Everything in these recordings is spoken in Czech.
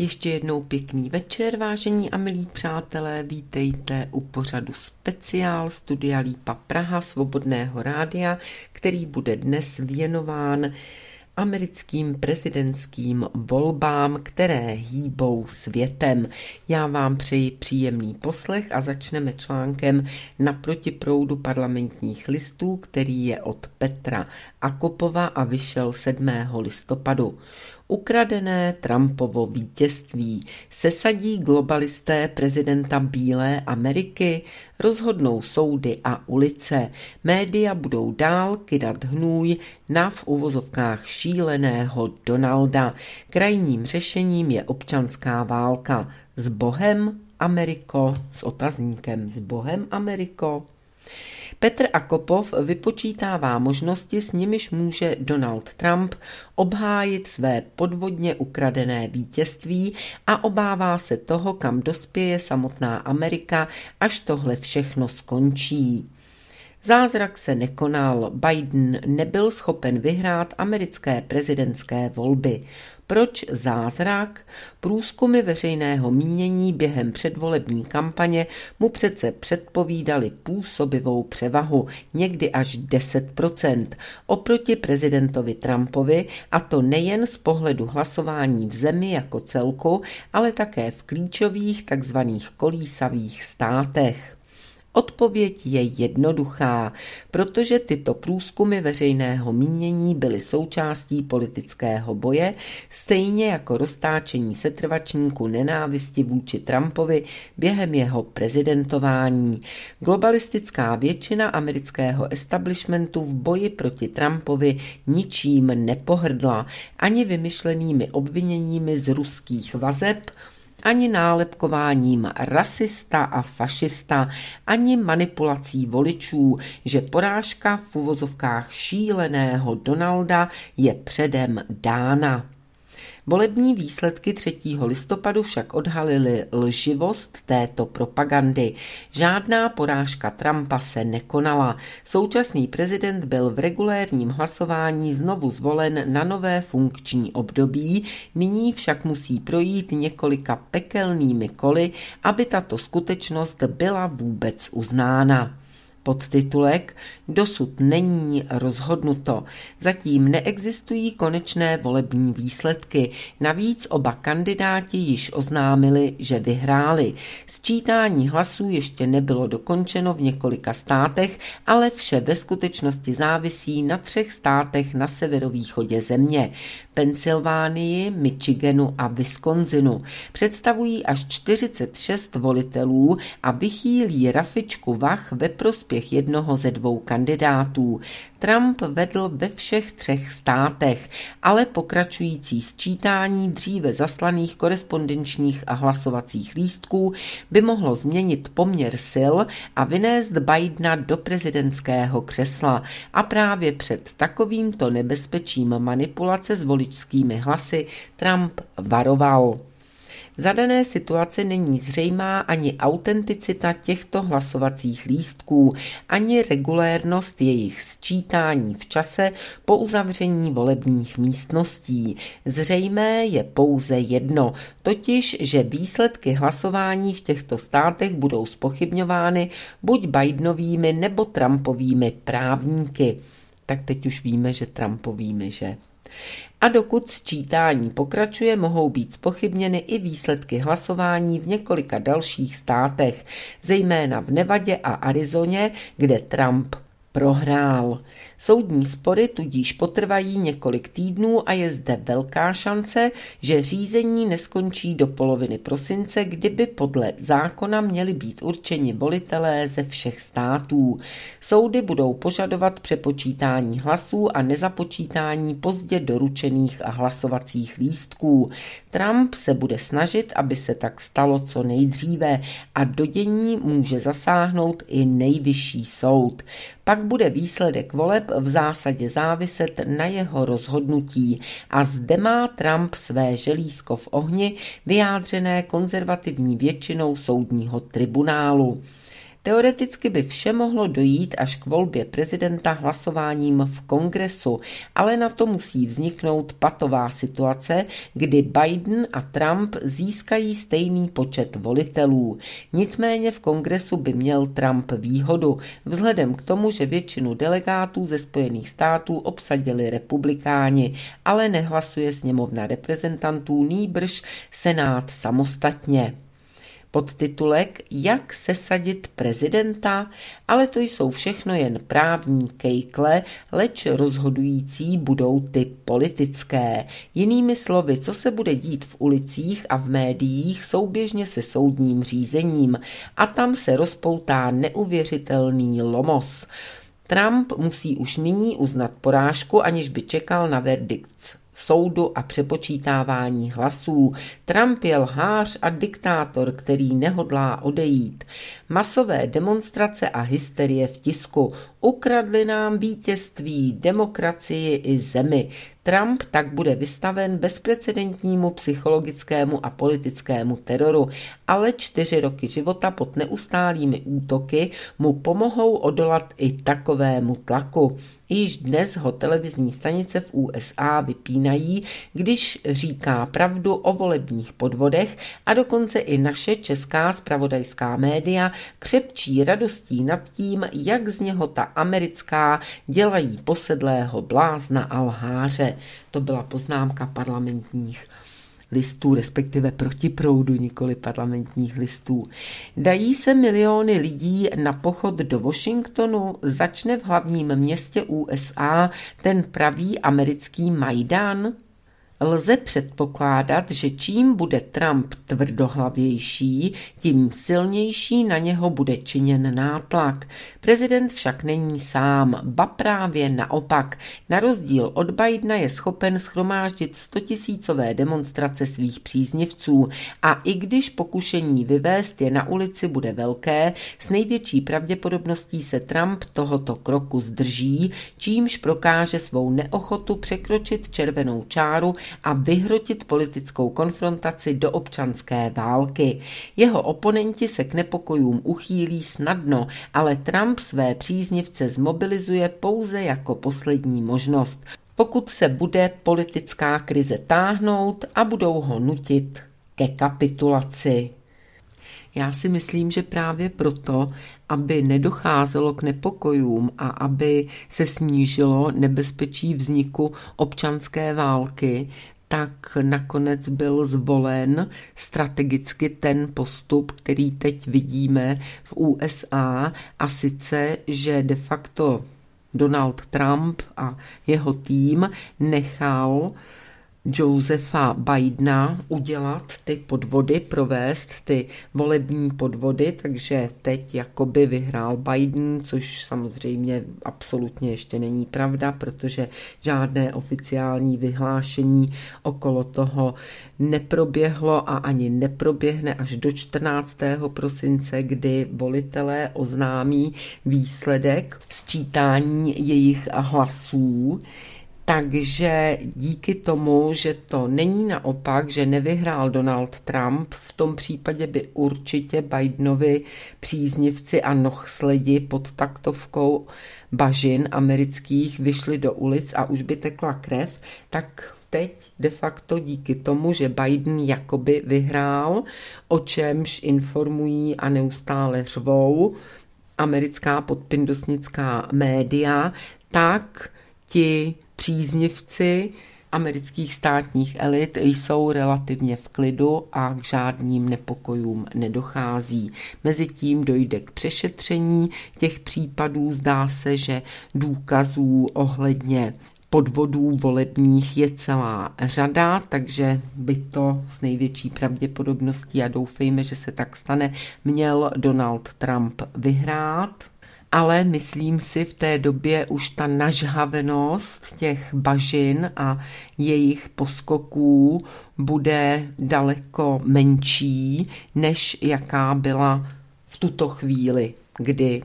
Ještě jednou pěkný večer, vážení a milí přátelé. Vítejte u pořadu speciál Studia Lípa Praha Svobodného rádia, který bude dnes věnován americkým prezidentským volbám, které hýbou světem. Já vám přeji příjemný poslech a začneme článkem naproti proudu parlamentních listů, který je od Petra Akopova a vyšel 7. listopadu. Ukradené Trumpovo vítězství sesadí globalisté prezidenta Bílé Ameriky, rozhodnou soudy a ulice. Média budou dál kydat hnůj na v uvozovkách šíleného Donalda. Krajním řešením je občanská válka. S Bohem Ameriko, s otazníkem s Bohem Ameriko. Petr Akopov vypočítává možnosti, s nimiž může Donald Trump obhájit své podvodně ukradené vítězství a obává se toho, kam dospěje samotná Amerika, až tohle všechno skončí. Zázrak se nekonal. Biden nebyl schopen vyhrát americké prezidentské volby. Proč zázrak? Průzkumy veřejného mínění během předvolební kampaně mu přece předpovídali působivou převahu, někdy až 10%, oproti prezidentovi Trumpovi, a to nejen z pohledu hlasování v zemi jako celku, ale také v klíčových tzv. kolísavých státech. Odpověď je jednoduchá, protože tyto průzkumy veřejného mínění byly součástí politického boje, stejně jako roztáčení setrvačníku nenávisti vůči Trumpovi během jeho prezidentování. Globalistická většina amerického establishmentu v boji proti Trumpovi ničím nepohrdla, ani vymyšlenými obviněními z ruských vazeb, ani nálepkováním rasista a fašista, ani manipulací voličů, že porážka v uvozovkách šíleného Donalda je předem dána. Volební výsledky 3. listopadu však odhalily lživost této propagandy. Žádná porážka Trumpa se nekonala. Současný prezident byl v regulérním hlasování znovu zvolen na nové funkční období, nyní však musí projít několika pekelnými koly, aby tato skutečnost byla vůbec uznána. Podtitulek Dosud není rozhodnuto. Zatím neexistují konečné volební výsledky. Navíc oba kandidáti již oznámili, že vyhráli. Sčítání hlasů ještě nebylo dokončeno v několika státech, ale vše ve skutečnosti závisí na třech státech na severovýchodě země. Pensylvánii, Michiganu a Wisconsinu. Představují až 46 volitelů a vychýlí rafičku vach ve prospěch prospěch jednoho ze dvou kandidátů. Trump vedl ve všech třech státech, ale pokračující sčítání dříve zaslaných korespondenčních a hlasovacích lístků by mohlo změnit poměr sil a vynést Bidena do prezidentského křesla. A právě před takovýmto nebezpečím manipulace s voličskými hlasy Trump varoval. Za dané situace není zřejmá ani autenticita těchto hlasovacích lístků, ani regulérnost jejich sčítání v čase po uzavření volebních místností. Zřejmé je pouze jedno, totiž, že výsledky hlasování v těchto státech budou spochybňovány buď Bidenovými nebo Trumpovými právníky. Tak teď už víme, že Trumpovými, že? A dokud sčítání pokračuje, mohou být spochybněny i výsledky hlasování v několika dalších státech, zejména v Nevadě a Arizoně, kde Trump prohrál. Soudní spory tudíž potrvají několik týdnů a je zde velká šance, že řízení neskončí do poloviny prosince, kdyby podle zákona měli být určeni volitelé ze všech států. Soudy budou požadovat přepočítání hlasů a nezapočítání pozdě doručených a hlasovacích lístků. Trump se bude snažit, aby se tak stalo co nejdříve a do dění může zasáhnout i nejvyšší soud pak bude výsledek voleb v zásadě záviset na jeho rozhodnutí a zde má Trump své želízko v ohni vyjádřené konzervativní většinou soudního tribunálu. Teoreticky by vše mohlo dojít až k volbě prezidenta hlasováním v kongresu, ale na to musí vzniknout patová situace, kdy Biden a Trump získají stejný počet volitelů. Nicméně v kongresu by měl Trump výhodu, vzhledem k tomu, že většinu delegátů ze Spojených států obsadili republikáni, ale nehlasuje sněmovna reprezentantů nýbrž Senát samostatně podtitulek Jak sesadit prezidenta, ale to jsou všechno jen právní kejkle, leč rozhodující budou ty politické. Jinými slovy, co se bude dít v ulicích a v médiích souběžně se soudním řízením a tam se rozpoutá neuvěřitelný lomos. Trump musí už nyní uznat porážku, aniž by čekal na verdikt soudu a přepočítávání hlasů. Trump je lhář a diktátor, který nehodlá odejít. Masové demonstrace a hysterie v tisku ukradli nám vítězství, demokracii i zemi. Trump tak bude vystaven bezprecedentnímu psychologickému a politickému teroru, ale čtyři roky života pod neustálými útoky mu pomohou odolat i takovému tlaku. Již dnes ho televizní stanice v USA vypínají, když říká pravdu o volebních podvodech a dokonce i naše česká spravodajská média křepčí radostí nad tím, jak z něho ta americká dělají posedlého blázna a lháře. To byla poznámka parlamentních listů, respektive protiproudu, nikoli parlamentních listů. Dají se miliony lidí na pochod do Washingtonu, začne v hlavním městě USA ten pravý americký Majdan – Lze předpokládat, že čím bude Trump tvrdohlavější, tím silnější na něho bude činěn nátlak. Prezident však není sám, ba právě naopak. Na rozdíl od Bidena je schopen schromáždit stotisícové demonstrace svých příznivců a i když pokušení vyvést je na ulici bude velké, s největší pravděpodobností se Trump tohoto kroku zdrží, čímž prokáže svou neochotu překročit červenou čáru a vyhrotit politickou konfrontaci do občanské války. Jeho oponenti se k nepokojům uchýlí snadno, ale Trump své příznivce zmobilizuje pouze jako poslední možnost pokud se bude politická krize táhnout a budou ho nutit ke kapitulaci. Já si myslím, že právě proto, aby nedocházelo k nepokojům a aby se snížilo nebezpečí vzniku občanské války, tak nakonec byl zvolen strategicky ten postup, který teď vidíme v USA, a sice, že de facto Donald Trump a jeho tým nechal Josefa Bidena udělat ty podvody, provést ty volební podvody, takže teď jakoby vyhrál Biden, což samozřejmě absolutně ještě není pravda, protože žádné oficiální vyhlášení okolo toho neproběhlo a ani neproběhne až do 14. prosince, kdy volitelé oznámí výsledek sčítání jejich hlasů. Takže díky tomu, že to není naopak, že nevyhrál Donald Trump, v tom případě by určitě Bidenovi příznivci a nohsledi pod taktovkou bažin amerických vyšli do ulic a už by tekla krev, tak teď de facto díky tomu, že Biden jakoby vyhrál, o čemž informují a neustále řvou americká podpindosnická média, tak ti příznivci amerických státních elit jsou relativně v klidu a k žádným nepokojům nedochází. Mezitím dojde k přešetření těch případů. Zdá se, že důkazů ohledně podvodů volebních je celá řada, takže by to s největší pravděpodobností, a doufejme, že se tak stane, měl Donald Trump vyhrát ale myslím si v té době už ta nažhavenost těch bažin a jejich poskoků bude daleko menší, než jaká byla v tuto chvíli, kdy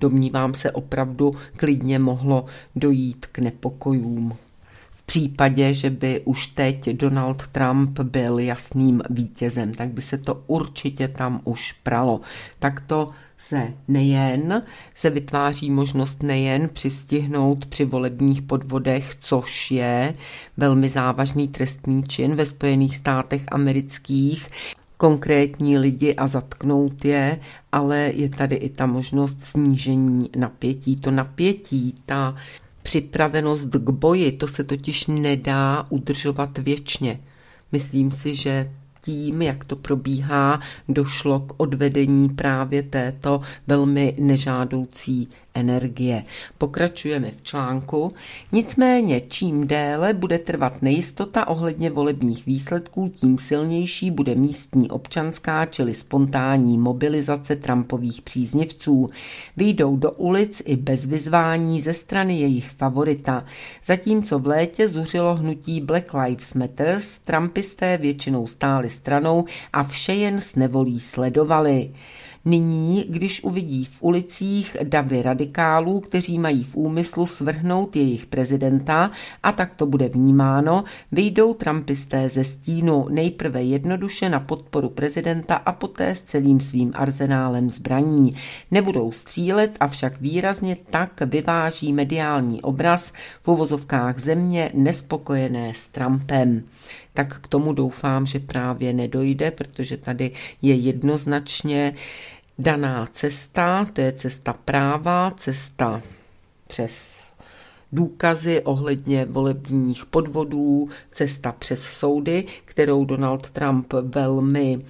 domnívám se opravdu klidně mohlo dojít k nepokojům. V případě, že by už teď Donald Trump byl jasným vítězem, tak by se to určitě tam už pralo. Tak to se nejen, se vytváří možnost nejen přistihnout při volebních podvodech, což je velmi závažný trestný čin ve Spojených státech amerických, konkrétní lidi a zatknout je, ale je tady i ta možnost snížení napětí. To napětí, ta připravenost k boji, to se totiž nedá udržovat věčně. Myslím si, že tím, jak to probíhá, došlo k odvedení právě této velmi nežádoucí energie. Pokračujeme v článku. Nicméně čím déle bude trvat nejistota ohledně volebních výsledků, tím silnější bude místní občanská, čili spontánní mobilizace Trumpových příznivců. Výjdou do ulic i bez vyzvání ze strany jejich favorita. Zatímco v létě zuřilo hnutí Black Lives Matter, Trumpisté většinou stáli stranou a vše jen s nevolí sledovali. Nyní, když uvidí v ulicích davy radikálů, kteří mají v úmyslu svrhnout jejich prezidenta, a tak to bude vnímáno, vyjdou trumpisté ze stínu nejprve jednoduše na podporu prezidenta a poté s celým svým arzenálem zbraní. Nebudou střílet, avšak výrazně tak vyváží mediální obraz v uvozovkách země nespokojené s Trumpem tak k tomu doufám, že právě nedojde, protože tady je jednoznačně daná cesta, to je cesta práva, cesta přes důkazy ohledně volebních podvodů, cesta přes soudy, kterou Donald Trump velmi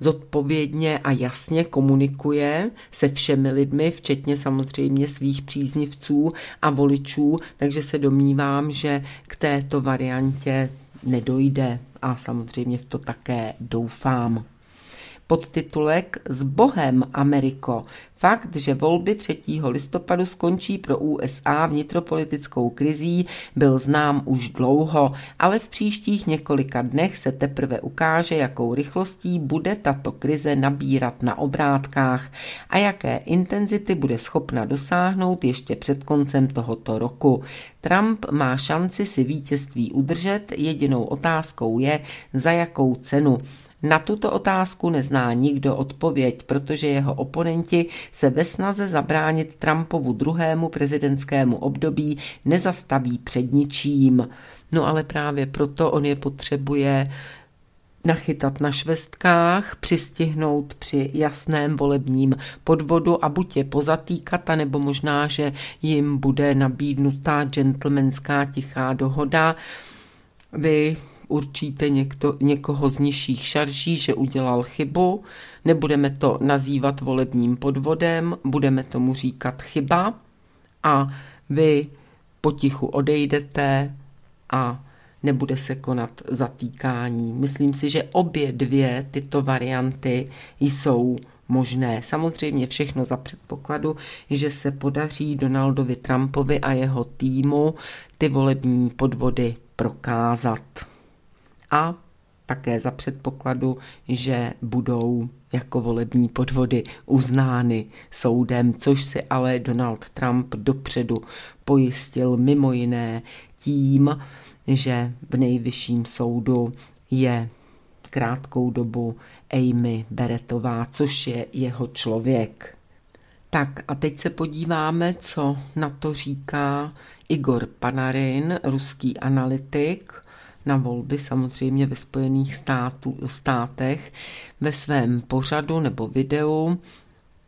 zodpovědně a jasně komunikuje se všemi lidmi, včetně samozřejmě svých příznivců a voličů, takže se domnívám, že k této variantě nedojde a samozřejmě v to také doufám. Podtitulek S Bohem Ameriko. Fakt, že volby 3. listopadu skončí pro USA vnitropolitickou krizí, byl znám už dlouho, ale v příštích několika dnech se teprve ukáže, jakou rychlostí bude tato krize nabírat na obrátkách a jaké intenzity bude schopna dosáhnout ještě před koncem tohoto roku. Trump má šanci si vítězství udržet, jedinou otázkou je, za jakou cenu. Na tuto otázku nezná nikdo odpověď, protože jeho oponenti se ve snaze zabránit Trumpovu druhému prezidentskému období nezastaví před ničím. No ale právě proto on je potřebuje nachytat na švestkách, přistihnout při jasném volebním podvodu a buď je pozatýkat, nebo možná, že jim bude nabídnutá gentlemanská tichá dohoda. Vy určíte někto, někoho z nižších šarží, že udělal chybu, nebudeme to nazývat volebním podvodem, budeme tomu říkat chyba a vy potichu odejdete a nebude se konat zatýkání. Myslím si, že obě dvě tyto varianty jsou možné. Samozřejmě všechno za předpokladu, že se podaří Donaldovi Trumpovi a jeho týmu ty volební podvody prokázat a také za předpokladu, že budou jako volební podvody uznány soudem, což si ale Donald Trump dopředu pojistil mimo jiné tím, že v nejvyšším soudu je krátkou dobu Amy Beretová, což je jeho člověk. Tak a teď se podíváme, co na to říká Igor Panarin, ruský analytik – na volby samozřejmě ve Spojených států, státech ve svém pořadu nebo videu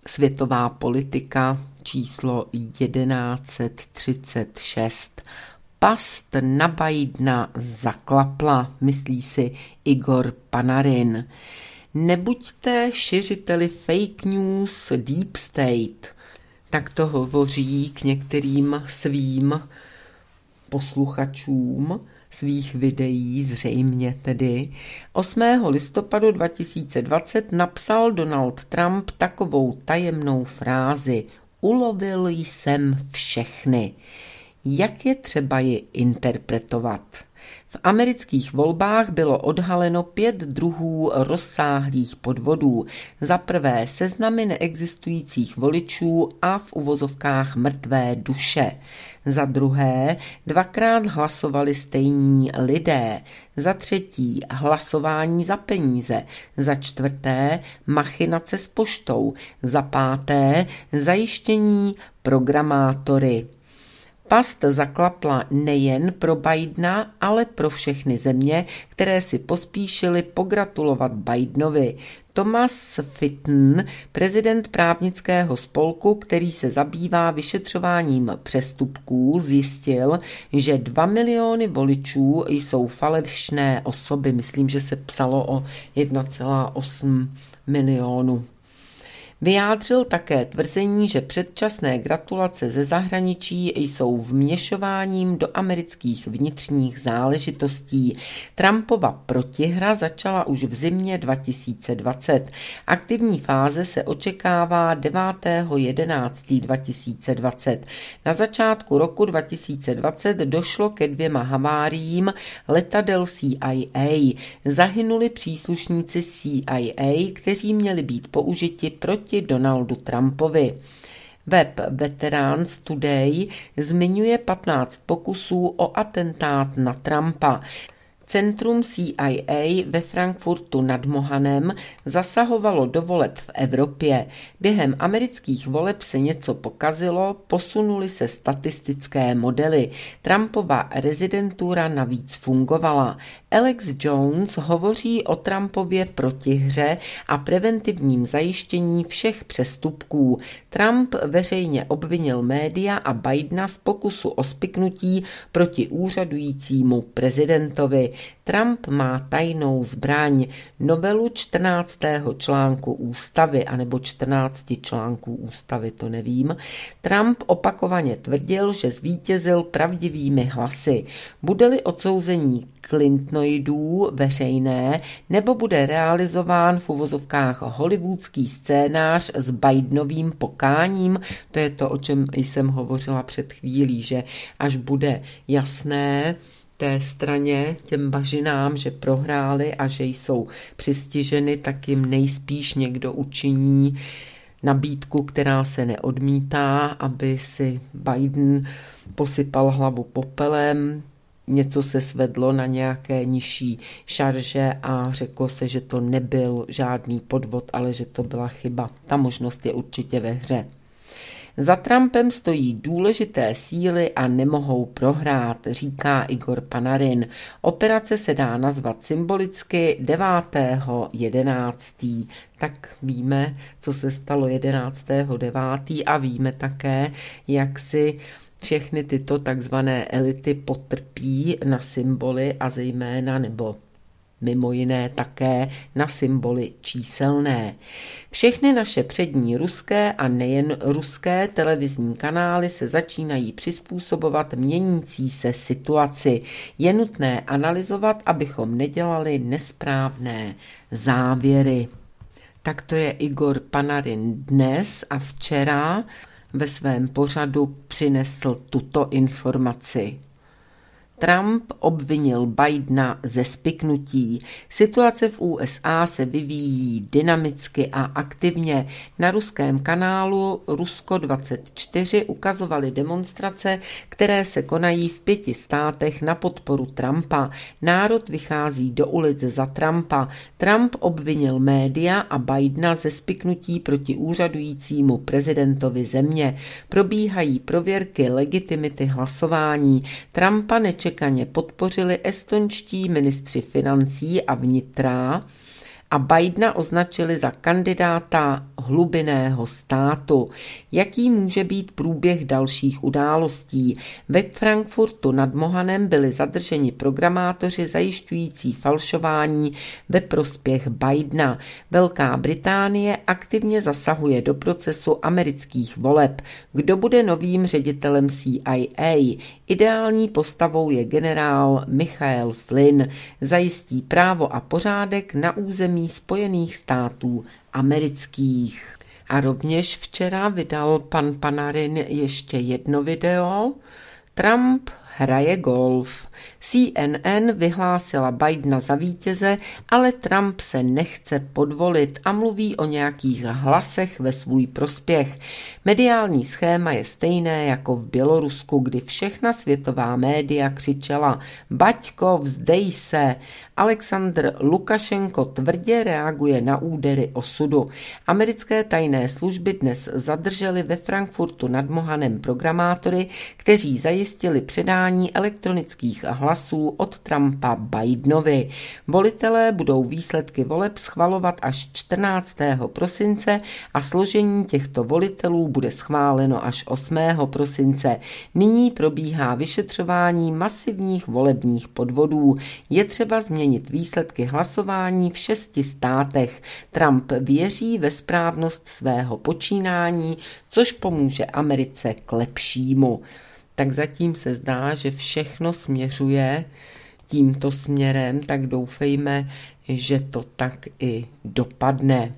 Světová politika číslo 1136. Past na Bajdna zaklapla, myslí si Igor Panarin. Nebuďte šiřiteli fake news deep state. Tak to hovoří k některým svým posluchačům svých videí, zřejmě tedy. 8. listopadu 2020 napsal Donald Trump takovou tajemnou frázi Ulovil jsem všechny. Jak je třeba ji interpretovat? V amerických volbách bylo odhaleno pět druhů rozsáhlých podvodů. Za prvé seznamy neexistujících voličů a v uvozovkách mrtvé duše. Za druhé dvakrát hlasovali stejní lidé. Za třetí hlasování za peníze. Za čtvrté machinace s poštou. Za páté zajištění programátory. Past zaklapla nejen pro Bidena, ale pro všechny země, které si pospíšily pogratulovat Bidenovi. Thomas Fitton, prezident právnického spolku, který se zabývá vyšetřováním přestupků, zjistil, že 2 miliony voličů jsou falešné osoby. Myslím, že se psalo o 1,8 milionů. Vyjádřil také tvrzení, že předčasné gratulace ze zahraničí jsou vměšováním do amerických vnitřních záležitostí. Trumpova protihra začala už v zimě 2020. Aktivní fáze se očekává 9.11.2020. Na začátku roku 2020 došlo ke dvěma haváriím letadel CIA. Zahynuli příslušníci CIA, kteří měli být použiti proti proti Donaldu Trumpovi. Web Veterans Today zmiňuje 15 pokusů o atentát na Trumpa. Centrum CIA ve Frankfurtu nad Mohanem zasahovalo do voleb v Evropě. Během amerických voleb se něco pokazilo, posunuly se statistické modely. Trumpova rezidentura navíc fungovala. Alex Jones hovoří o Trumpově protihře a preventivním zajištění všech přestupků. Trump veřejně obvinil média a Bidena z pokusu o spiknutí proti úřadujícímu prezidentovi. Trump má tajnou zbraň novelu 14. článku ústavy, anebo 14 článků ústavy, to nevím. Trump opakovaně tvrdil, že zvítězil pravdivými hlasy. Bude-li odsouzení Clintonoidů veřejné, nebo bude realizován v uvozovkách hollywoodský scénář s Bidenovým pokáním, to je to, o čem jsem hovořila před chvílí, že až bude jasné, té straně, těm bažinám, že prohráli a že jsou přistiženy, tak jim nejspíš někdo učiní nabídku, která se neodmítá, aby si Biden posypal hlavu popelem, něco se svedlo na nějaké nižší šarže a řeklo se, že to nebyl žádný podvod, ale že to byla chyba. Ta možnost je určitě ve hře. Za Trumpem stojí důležité síly a nemohou prohrát, říká Igor Panarin. Operace se dá nazvat symbolicky 9.11. Tak víme, co se stalo 11.9. a víme také, jak si všechny tyto takzvané elity potrpí na symboly a zejména nebo mimo jiné také na symboly číselné. Všechny naše přední ruské a nejen ruské televizní kanály se začínají přizpůsobovat měnící se situaci. Je nutné analyzovat, abychom nedělali nesprávné závěry. Tak to je Igor Panarin dnes a včera ve svém pořadu přinesl tuto informaci. Trump obvinil Bidena ze spiknutí. Situace v USA se vyvíjí dynamicky a aktivně. Na ruském kanálu Rusko 24 ukazovali demonstrace, které se konají v pěti státech na podporu Trumpa. Národ vychází do ulic za Trumpa. Trump obvinil média a Bidena ze spiknutí proti úřadujícímu prezidentovi země. Probíhají prověrky legitimity hlasování. Trumpa nečeká nečekaně podpořili estonští ministři financí a vnitra a Bidena označili za kandidáta hlubiného státu. Jaký může být průběh dalších událostí? Ve Frankfurtu nad Mohanem byli zadrženi programátoři zajišťující falšování ve prospěch Bidena. Velká Británie aktivně zasahuje do procesu amerických voleb. Kdo bude novým ředitelem CIA? Ideální postavou je generál Michael Flynn. Zajistí právo a pořádek na území území Spojených států amerických. A rovněž včera vydal pan Panarin ještě jedno video. Trump hraje golf. CNN vyhlásila Bidena za vítěze, ale Trump se nechce podvolit a mluví o nějakých hlasech ve svůj prospěch. Mediální schéma je stejné jako v Bělorusku, kdy všechna světová média křičela Baťko, vzdej se! Aleksandr Lukašenko tvrdě reaguje na údery osudu. Americké tajné služby dnes zadržely ve Frankfurtu nad Mohanem programátory, kteří zajistili předání vysílání elektronických hlasů od Trumpa Bidenovi. Volitelé budou výsledky voleb schvalovat až 14. prosince a složení těchto volitelů bude schváleno až 8. prosince. Nyní probíhá vyšetřování masivních volebních podvodů. Je třeba změnit výsledky hlasování v šesti státech. Trump věří ve správnost svého počínání, což pomůže Americe k lepšímu tak zatím se zdá, že všechno směřuje tímto směrem, tak doufejme, že to tak i dopadne.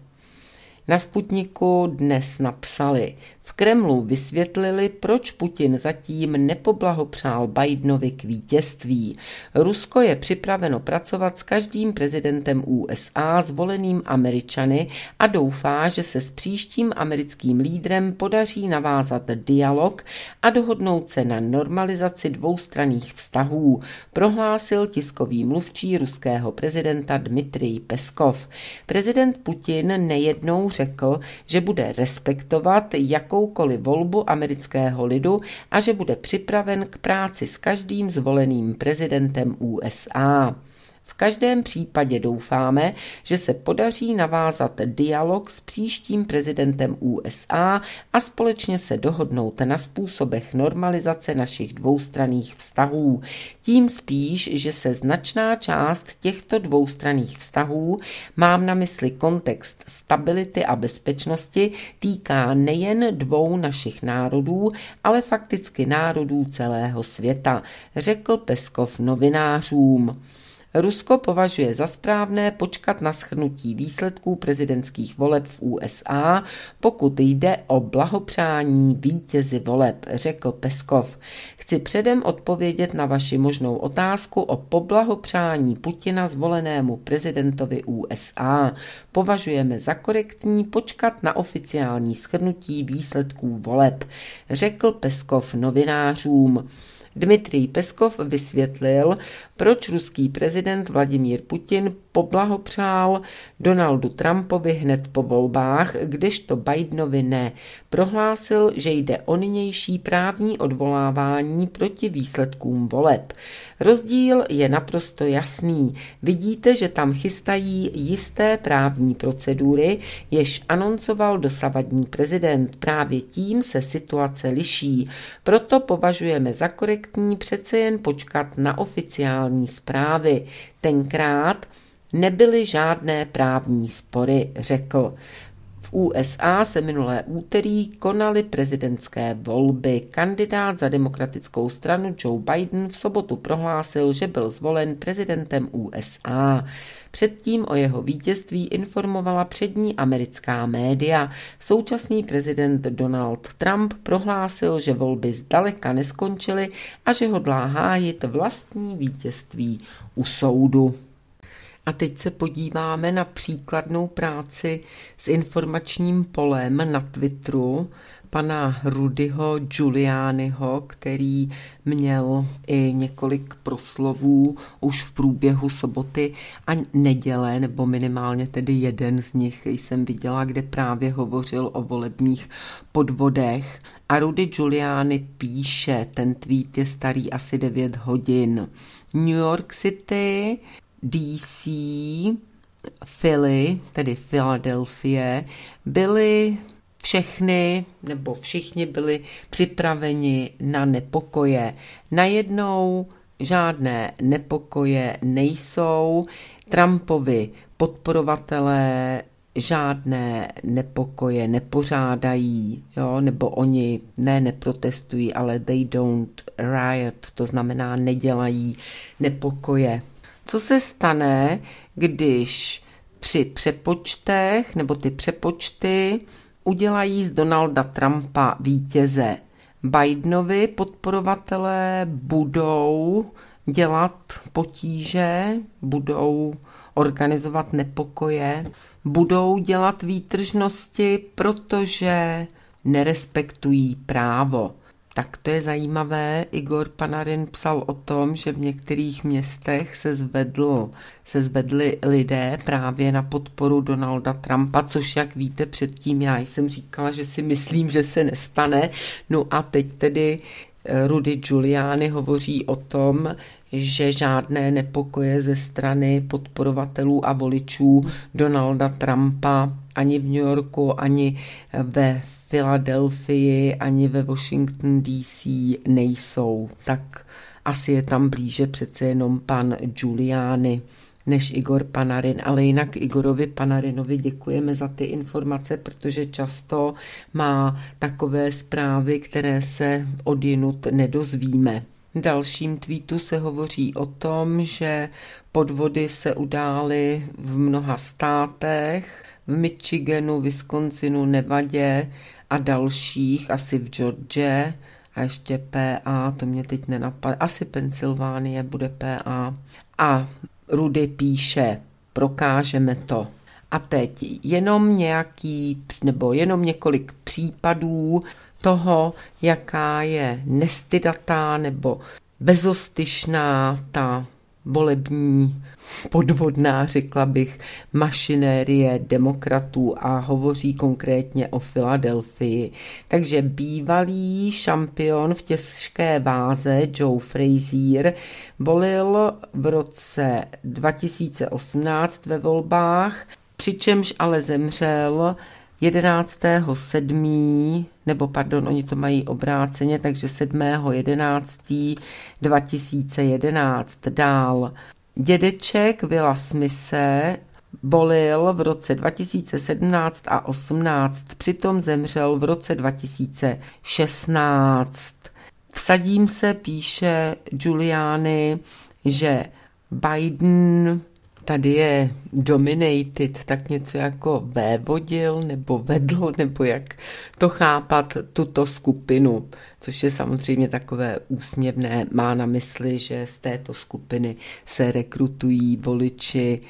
Na Sputniku dnes napsali, v Kremlu vysvětlili, proč Putin zatím nepoblahopřál Bidenovi k vítězství. Rusko je připraveno pracovat s každým prezidentem USA zvoleným Američany a doufá, že se s příštím americkým lídrem podaří navázat dialog a dohodnout se na normalizaci dvoustranných vztahů, prohlásil tiskový mluvčí ruského prezidenta Dmitrij Peskov. Prezident Putin nejednou řekl, že bude respektovat, jakou jakoukoliv volbu amerického lidu a že bude připraven k práci s každým zvoleným prezidentem USA. V každém případě doufáme, že se podaří navázat dialog s příštím prezidentem USA a společně se dohodnout na způsobech normalizace našich dvoustranných vztahů. Tím spíš, že se značná část těchto dvoustranných vztahů, mám na mysli kontext stability a bezpečnosti, týká nejen dvou našich národů, ale fakticky národů celého světa, řekl Peskov novinářům. Rusko považuje za správné počkat na schrnutí výsledků prezidentských voleb v USA, pokud jde o blahopřání vítězi voleb, řekl Peskov. Chci předem odpovědět na vaši možnou otázku o poblahopřání Putina zvolenému prezidentovi USA. Považujeme za korektní počkat na oficiální schrnutí výsledků voleb, řekl Peskov novinářům. Dmitrij Peskov vysvětlil, proč ruský prezident Vladimír Putin poblahopřál Donaldu Trumpovi hned po volbách, kdežto Bidenovi ne. Prohlásil, že jde o nynější právní odvolávání proti výsledkům voleb. Rozdíl je naprosto jasný. Vidíte, že tam chystají jisté právní procedury, jež anoncoval dosavadní prezident. Právě tím se situace liší. Proto považujeme za korektní korektní přece jen počkat na oficiální zprávy. Tenkrát nebyly žádné právní spory, řekl. V USA se minulé úterý konaly prezidentské volby. Kandidát za demokratickou stranu Joe Biden v sobotu prohlásil, že byl zvolen prezidentem USA. Předtím o jeho vítězství informovala přední americká média. Současný prezident Donald Trump prohlásil, že volby zdaleka neskončily a že hodlá hájit vlastní vítězství u soudu. A teď se podíváme na příkladnou práci s informačním polem na Twitteru pana Rudyho Giulianiho, který měl i několik proslovů už v průběhu soboty a neděle, nebo minimálně tedy jeden z nich jsem viděla, kde právě hovořil o volebních podvodech. A Rudy Giuliani píše, ten tweet je starý asi 9 hodin. New York City, DC, Philly, tedy Philadelphia, byly všechny nebo všichni byli připraveni na nepokoje. Najednou žádné nepokoje nejsou. Trumpovi podporovatelé žádné nepokoje nepořádají, jo, nebo oni ne, neprotestují, ale they don't riot, to znamená nedělají nepokoje. Co se stane, když při přepočtech, nebo ty přepočty udělají z Donalda Trumpa vítěze. Bidenovi podporovatelé budou dělat potíže, budou organizovat nepokoje, budou dělat výtržnosti, protože nerespektují právo. Tak to je zajímavé. Igor Panarin psal o tom, že v některých městech se, zvedl, se zvedli lidé právě na podporu Donalda Trumpa, což, jak víte, předtím já jsem říkala, že si myslím, že se nestane. No a teď tedy eh, Rudy Giuliani hovoří o tom, že žádné nepokoje ze strany podporovatelů a voličů Donalda Trumpa ani v New Yorku, ani ve Filadelfii ani ve Washington DC nejsou, tak asi je tam blíže přece jenom pan Giuliani než Igor Panarin, ale jinak Igorovi Panarinovi děkujeme za ty informace, protože často má takové zprávy, které se odinut nedozvíme. V dalším tweetu se hovoří o tom, že podvody se udály v mnoha státech, v Michiganu, Wisconsinu, Nevadě a dalších, asi v George a ještě PA, to mě teď nenapadá, asi Pensylvánie bude PA. A Rudy píše, prokážeme to. A teď jenom nějaký, nebo jenom několik případů toho, jaká je nestydatá nebo bezostyšná ta volební podvodná, řekla bych, mašinérie demokratů a hovoří konkrétně o Filadelfii. Takže bývalý šampion v těžké váze Joe Frazier volil v roce 2018 ve volbách, přičemž ale zemřel 11. 7. nebo pardon, oni to mají obráceně, takže 7. 11. 2011 dál. Dědeček Vila Smise bolil v roce 2017 a 18, přitom zemřel v roce 2016. Vsadím se, píše Giuliani, že Biden tady je dominated, tak něco jako vévodil nebo vedl, nebo jak to chápat tuto skupinu, což je samozřejmě takové úsměvné. Má na mysli, že z této skupiny se rekrutují voliči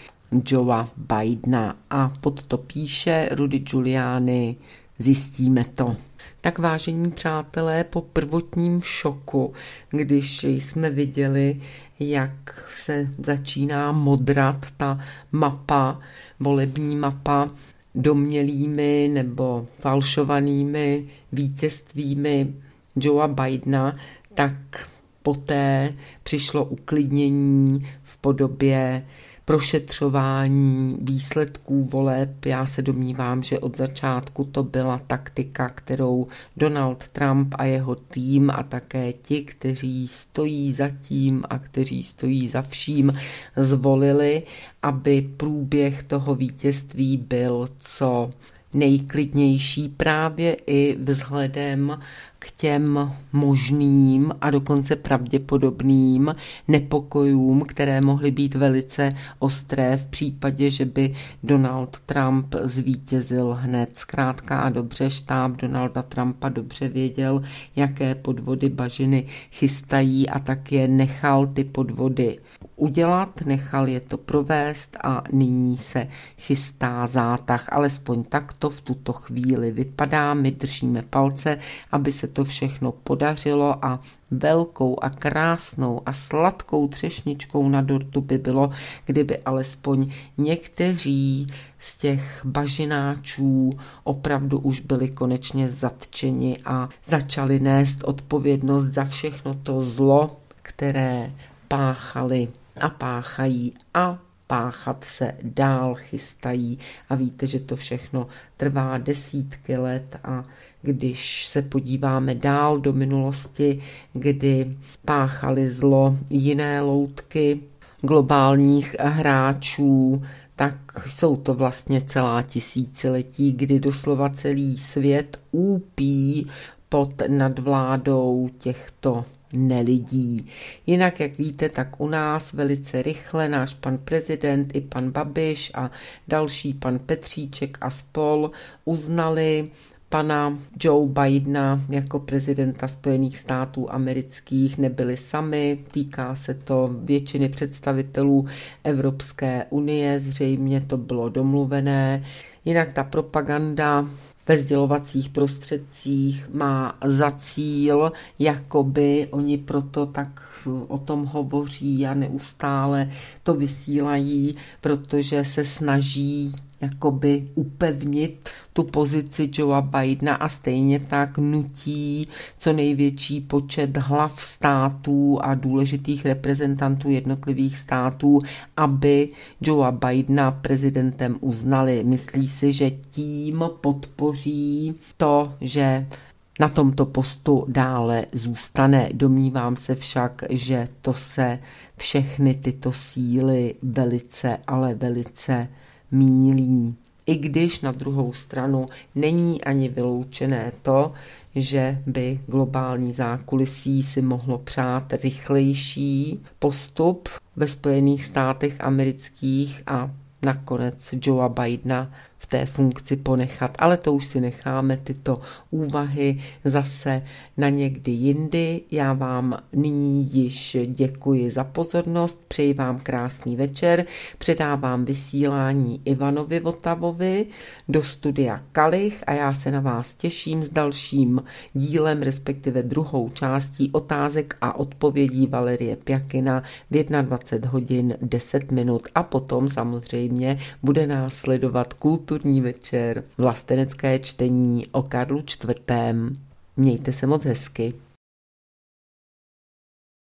Joea Bidena a pod to píše Rudy Giuliani, zjistíme to. Tak vážení přátelé, po prvotním šoku, když jsme viděli, jak se začíná modrat ta mapa, volební mapa domělými nebo falšovanými vítězstvími Joea Bidena, tak poté přišlo uklidnění v podobě prošetřování výsledků voleb. Já se domnívám, že od začátku to byla taktika, kterou Donald Trump a jeho tým a také ti, kteří stojí za tím a kteří stojí za vším, zvolili, aby průběh toho vítězství byl co nejklidnější právě i vzhledem k těm možným a dokonce pravděpodobným nepokojům, které mohly být velice ostré v případě, že by Donald Trump zvítězil hned. Zkrátka a dobře, štáb Donalda Trumpa dobře věděl, jaké podvody bažiny chystají a tak je nechal ty podvody udělat, nechal je to provést a nyní se chystá zátah. Alespoň tak to v tuto chvíli vypadá. My držíme palce, aby se to všechno podařilo a velkou a krásnou a sladkou třešničkou na dortu by bylo, kdyby alespoň někteří z těch bažináčů opravdu už byli konečně zatčeni a začali nést odpovědnost za všechno to zlo, které páchali a páchají a páchat se dál chystají a víte, že to všechno trvá desítky let a když se podíváme dál do minulosti, kdy páchali zlo jiné loutky globálních hráčů, tak jsou to vlastně celá tisíciletí, kdy doslova celý svět úpí pod nadvládou těchto nelidí. Jinak, jak víte, tak u nás velice rychle náš pan prezident i pan Babiš a další pan Petříček a spol uznali pana Joe Bidena jako prezidenta Spojených států amerických nebyli sami. Týká se to většiny představitelů Evropské unie, zřejmě to bylo domluvené. Jinak ta propaganda ve sdělovacích prostředcích má za cíl, jakoby oni proto tak o tom hovoří a neustále to vysílají, protože se snaží jakoby upevnit tu pozici Joea Bidena a stejně tak nutí co největší počet hlav států a důležitých reprezentantů jednotlivých států, aby Joea Bidena prezidentem uznali. Myslí si, že tím podpoří to, že na tomto postu dále zůstane. Domnívám se však, že to se všechny tyto síly velice, ale velice mílí. I když na druhou stranu není ani vyloučené to, že by globální zákulisí si mohlo přát rychlejší postup ve Spojených státech amerických a nakonec Joea Bidena v té funkci ponechat. Ale to už si necháme tyto úvahy zase na někdy jindy. Já vám nyní již děkuji za pozornost, přeji vám krásný večer, předávám vysílání Ivanovi Votavovi do studia Kalich a já se na vás těším s dalším dílem, respektive druhou částí otázek a odpovědí Valerie Pjakina v 21 hodin 10 minut a potom samozřejmě bude následovat kultura kulturní večer, vlastenecké čtení o Karlu IV. Mějte se moc hezky.